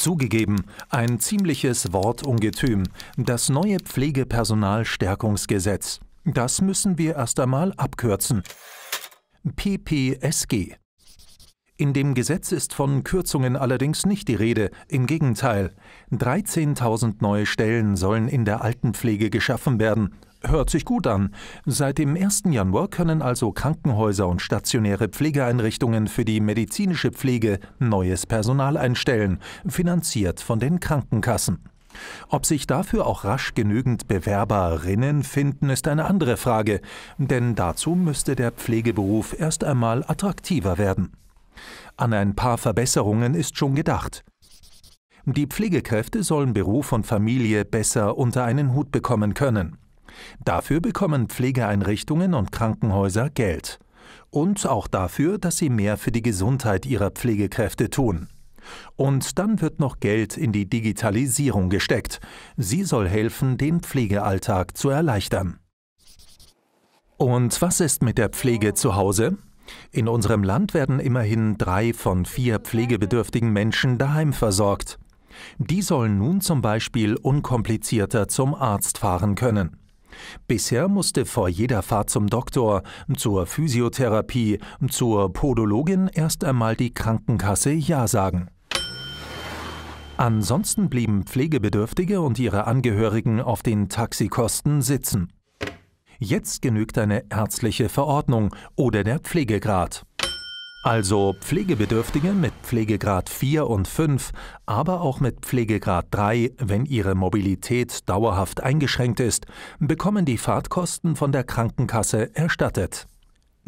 Zugegeben, ein ziemliches Wortungetüm, das neue Pflegepersonalstärkungsgesetz. Das müssen wir erst einmal abkürzen. PPSG in dem Gesetz ist von Kürzungen allerdings nicht die Rede, im Gegenteil. 13.000 neue Stellen sollen in der Altenpflege geschaffen werden. Hört sich gut an. Seit dem 1. Januar können also Krankenhäuser und stationäre Pflegeeinrichtungen für die medizinische Pflege neues Personal einstellen, finanziert von den Krankenkassen. Ob sich dafür auch rasch genügend Bewerberinnen finden, ist eine andere Frage, denn dazu müsste der Pflegeberuf erst einmal attraktiver werden. An ein paar Verbesserungen ist schon gedacht. Die Pflegekräfte sollen Beruf und Familie besser unter einen Hut bekommen können. Dafür bekommen Pflegeeinrichtungen und Krankenhäuser Geld. Und auch dafür, dass sie mehr für die Gesundheit ihrer Pflegekräfte tun. Und dann wird noch Geld in die Digitalisierung gesteckt. Sie soll helfen, den Pflegealltag zu erleichtern. Und was ist mit der Pflege zu Hause? In unserem Land werden immerhin drei von vier pflegebedürftigen Menschen daheim versorgt. Die sollen nun zum Beispiel unkomplizierter zum Arzt fahren können. Bisher musste vor jeder Fahrt zum Doktor, zur Physiotherapie, zur Podologin erst einmal die Krankenkasse Ja sagen. Ansonsten blieben Pflegebedürftige und ihre Angehörigen auf den Taxikosten sitzen. Jetzt genügt eine ärztliche Verordnung oder der Pflegegrad. Also Pflegebedürftige mit Pflegegrad 4 und 5, aber auch mit Pflegegrad 3, wenn ihre Mobilität dauerhaft eingeschränkt ist, bekommen die Fahrtkosten von der Krankenkasse erstattet.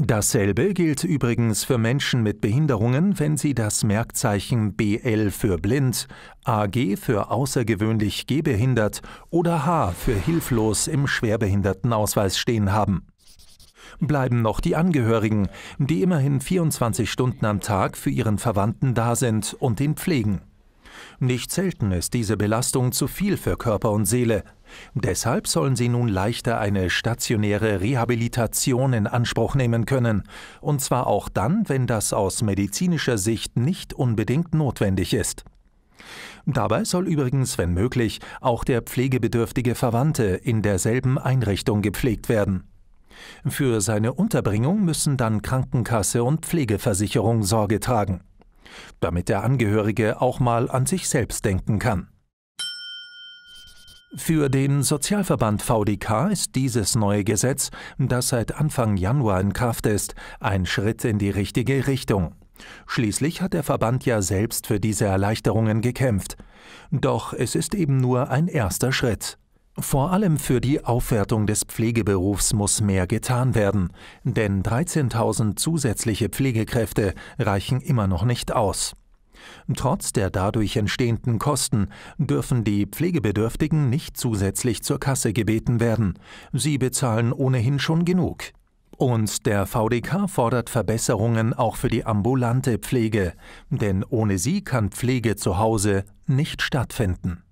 Dasselbe gilt übrigens für Menschen mit Behinderungen, wenn sie das Merkzeichen BL für blind, AG für außergewöhnlich gehbehindert oder H für hilflos im Schwerbehindertenausweis stehen haben. Bleiben noch die Angehörigen, die immerhin 24 Stunden am Tag für ihren Verwandten da sind und ihn pflegen. Nicht selten ist diese Belastung zu viel für Körper und Seele, Deshalb sollen sie nun leichter eine stationäre Rehabilitation in Anspruch nehmen können, und zwar auch dann, wenn das aus medizinischer Sicht nicht unbedingt notwendig ist. Dabei soll übrigens, wenn möglich, auch der pflegebedürftige Verwandte in derselben Einrichtung gepflegt werden. Für seine Unterbringung müssen dann Krankenkasse und Pflegeversicherung Sorge tragen, damit der Angehörige auch mal an sich selbst denken kann. Für den Sozialverband VDK ist dieses neue Gesetz, das seit Anfang Januar in Kraft ist, ein Schritt in die richtige Richtung. Schließlich hat der Verband ja selbst für diese Erleichterungen gekämpft. Doch es ist eben nur ein erster Schritt. Vor allem für die Aufwertung des Pflegeberufs muss mehr getan werden, denn 13.000 zusätzliche Pflegekräfte reichen immer noch nicht aus. Trotz der dadurch entstehenden Kosten dürfen die Pflegebedürftigen nicht zusätzlich zur Kasse gebeten werden. Sie bezahlen ohnehin schon genug. Und der VDK fordert Verbesserungen auch für die ambulante Pflege, denn ohne sie kann Pflege zu Hause nicht stattfinden.